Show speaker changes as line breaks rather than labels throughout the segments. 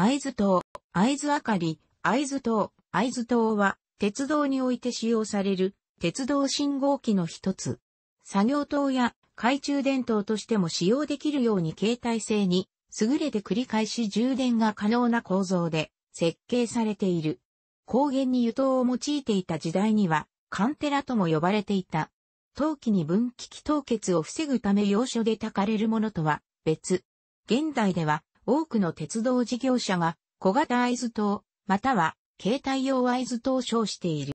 会津島、会津明かり、会津島、会津島は、鉄道において使用される、鉄道信号機の一つ。作業灯や懐中電灯としても使用できるように携帯性に、優れて繰り返し充電が可能な構造で設計されている。高原に油灯を用いていた時代には、カンテラとも呼ばれていた。陶器に分岐器凍結を防ぐため要所で焚かれるものとは別。現代では多くの鉄道事業者が小型合図灯、または携帯用合図灯を称している。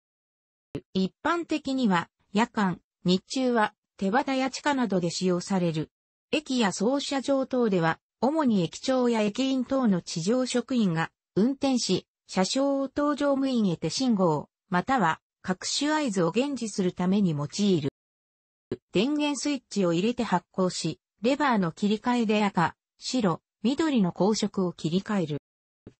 一般的には夜間、日中は手旗や地下などで使用される。駅や操車場等では、主に駅長や駅員等の地上職員が運転し、車掌を搭乗務員へて信号、または各種合図を現時するために用いる。電源スイッチを入れて発光し、レバーの切り替えで赤、白、緑の光色を切り替える。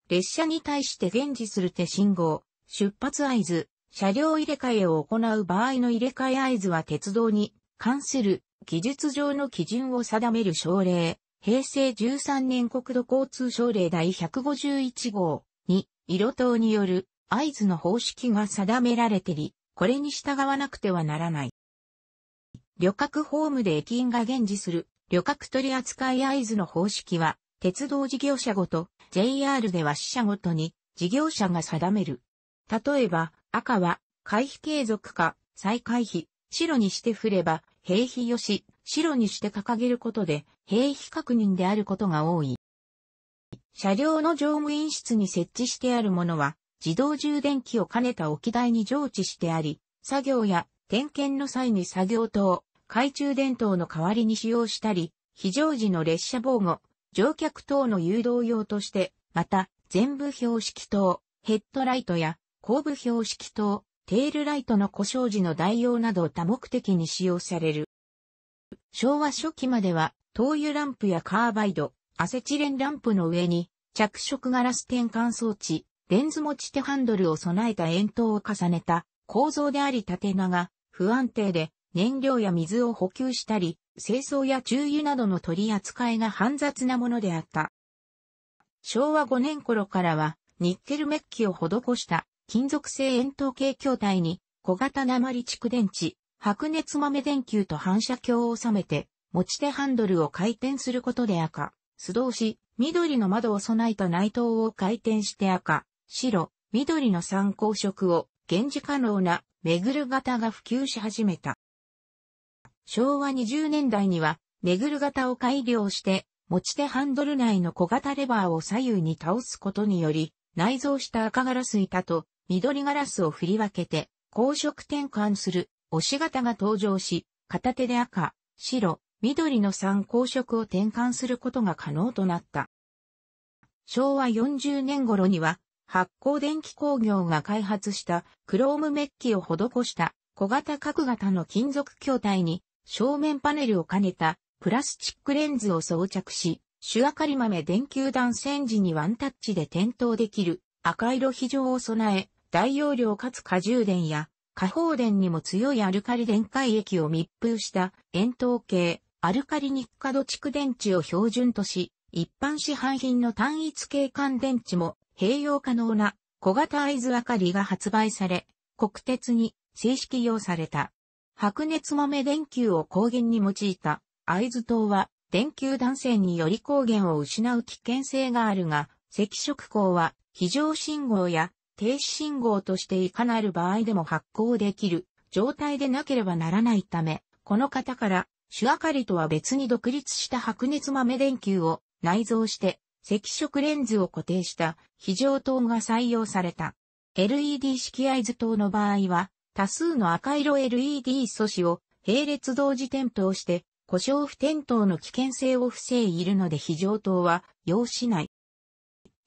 列車に対して現時する手信号、出発合図、車両入れ替えを行う場合の入れ替え合図は鉄道に関する技術上の基準を定める省令、平成13年国土交通省令第151号に色等による合図の方式が定められてり、これに従わなくてはならない。旅客ホームで駅員が現時する旅客取扱合図の方式は、鉄道事業者ごと、JR では支社ごとに事業者が定める。例えば、赤は、回避継続か、再回避、白にして振れば、平費よし、白にして掲げることで、平費確認であることが多い。車両の乗務員室に設置してあるものは、自動充電器を兼ねた置き台に常置してあり、作業や点検の際に作業灯、懐中電灯の代わりに使用したり、非常時の列車防護、乗客等の誘導用として、また、全部標識灯、ヘッドライトや後部標識灯、テールライトの故障時の代用などを多目的に使用される。昭和初期までは、灯油ランプやカーバイド、アセチレンランプの上に、着色ガラス転換装置、レンズ持ち手ハンドルを備えた円筒を重ねた構造であり縦長、不安定で燃料や水を補給したり、清掃や注油などの取り扱いが煩雑なものであった。昭和5年頃からは、ニッケルメッキを施した金属製円筒形筐体に小型鉛蓄電池、白熱豆電球と反射鏡を収めて、持ち手ハンドルを回転することで赤、素通し、緑の窓を備えた内灯を回転して赤、白、緑の参考色を、現時可能な、めぐる型が普及し始めた。昭和20年代には、ネグル型を改良して、持ち手ハンドル内の小型レバーを左右に倒すことにより、内蔵した赤ガラス板と緑ガラスを振り分けて、公色転換する押し型が登場し、片手で赤、白、緑の3公色を転換することが可能となった。昭和40年頃には、発光電気工業が開発したクロームメッキを施した小型角型の金属筐体に正面パネルを兼ねたプラスチックレンズを装着し、主明かり豆電球断線時にワンタッチで点灯できる赤色非常を備え、大容量かつ過充電や過放電にも強いアルカリ電解液を密封した円筒形アルカリニッカド蓄電池を標準とし、一般市販品の単一系乾電池も併用可能な小型合図明かりが発売され、国鉄に正式用された。白熱豆電球を光源に用いた合図灯は電球断線により光源を失う危険性があるが、赤色光は非常信号や停止信号としていかなる場合でも発光できる状態でなければならないため、この方から主明かりとは別に独立した白熱豆電球を内蔵して赤色レンズを固定した非常灯が採用された。LED 式合図灯の場合は多数の赤色 LED 素子を並列同時点灯して、故障不点灯の危険性を防いるので非常灯は要しない。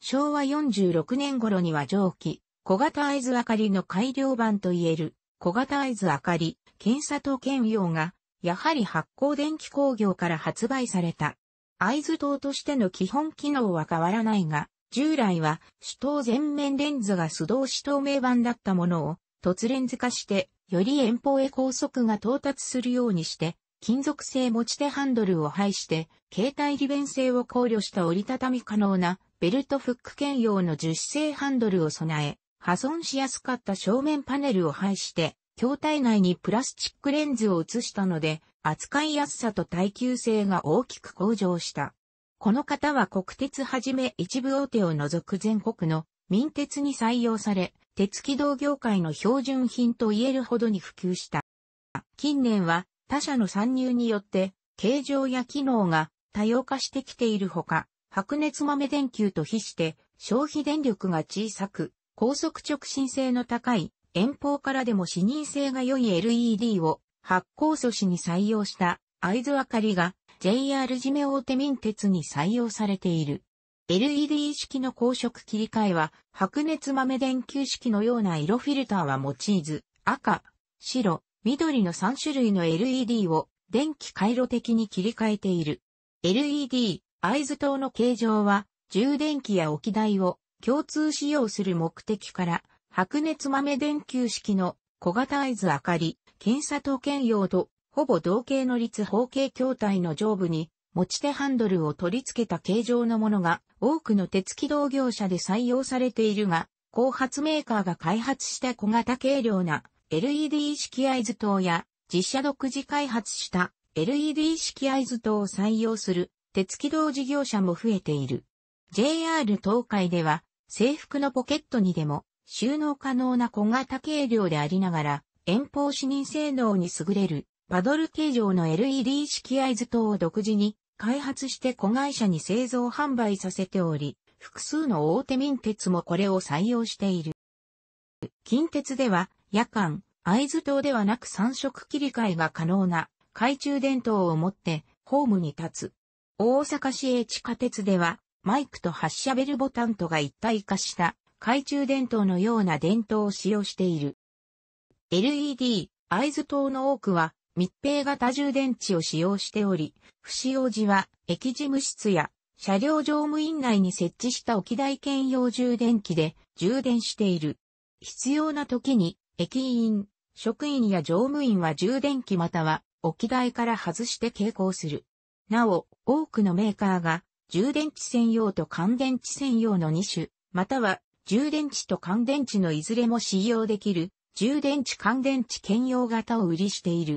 昭和46年頃には蒸気、小型合図明かりの改良版といえる、小型合図明かり、検査と兼用が、やはり発光電気工業から発売された。合図灯としての基本機能は変わらないが、従来は主灯全面レンズが素動し透明版だったものを、突連図化して、より遠方へ高速が到達するようにして、金属製持ち手ハンドルを配して、携帯利便性を考慮した折りたたみ可能なベルトフック兼用の樹脂製ハンドルを備え、破損しやすかった正面パネルを配して、筐体内にプラスチックレンズを移したので、扱いやすさと耐久性が大きく向上した。この方は国鉄はじめ一部大手を除く全国の民鉄に採用され、鉄軌道業界の標準品と言えるほどに普及した。近年は他社の参入によって形状や機能が多様化してきているほか、白熱豆電球と比して消費電力が小さく、高速直進性の高い遠方からでも視認性が良い LED を発光素子に採用した合図明かりが JR 締め大手民鉄に採用されている。LED 式の光色切り替えは、白熱豆電球式のような色フィルターは用いず、赤、白、緑の3種類の LED を電気回路的に切り替えている。LED、合図灯の形状は、充電器や置き台を共通使用する目的から、白熱豆電球式の小型合図明かり、検査刀検用とほぼ同型の立方形筐体の上部に持ち手ハンドルを取り付けた形状のものが多くの鉄軌道業者で採用されているが、後発メーカーが開発した小型軽量な LED 式合図灯や実写独自開発した LED 式合図灯を採用する鉄軌道事業者も増えている。JR 東海では制服のポケットにでも収納可能な小型軽量でありながら遠方視認性能に優れるパドル形状の LED 式合図灯を独自に開発して子会社に製造販売させており、複数の大手民鉄もこれを採用している。近鉄では、夜間、合図灯ではなく三色切り替えが可能な懐中電灯を持ってホームに立つ。大阪市営地下鉄では、マイクと発車ベルボタンとが一体化した懐中電灯のような電灯を使用している。LED、合図灯の多くは密閉型充電池を使用しており、不使用時は駅事務室や車両乗務員内に設置した置き台兼用充電器で充電している。必要な時に駅員、職員や乗務員は充電器または置き台から外して携行する。なお、多くのメーカーが充電池専用と乾電池専用の2種、または充電池と乾電池のいずれも使用できる充電池乾電池兼用型を売りしている。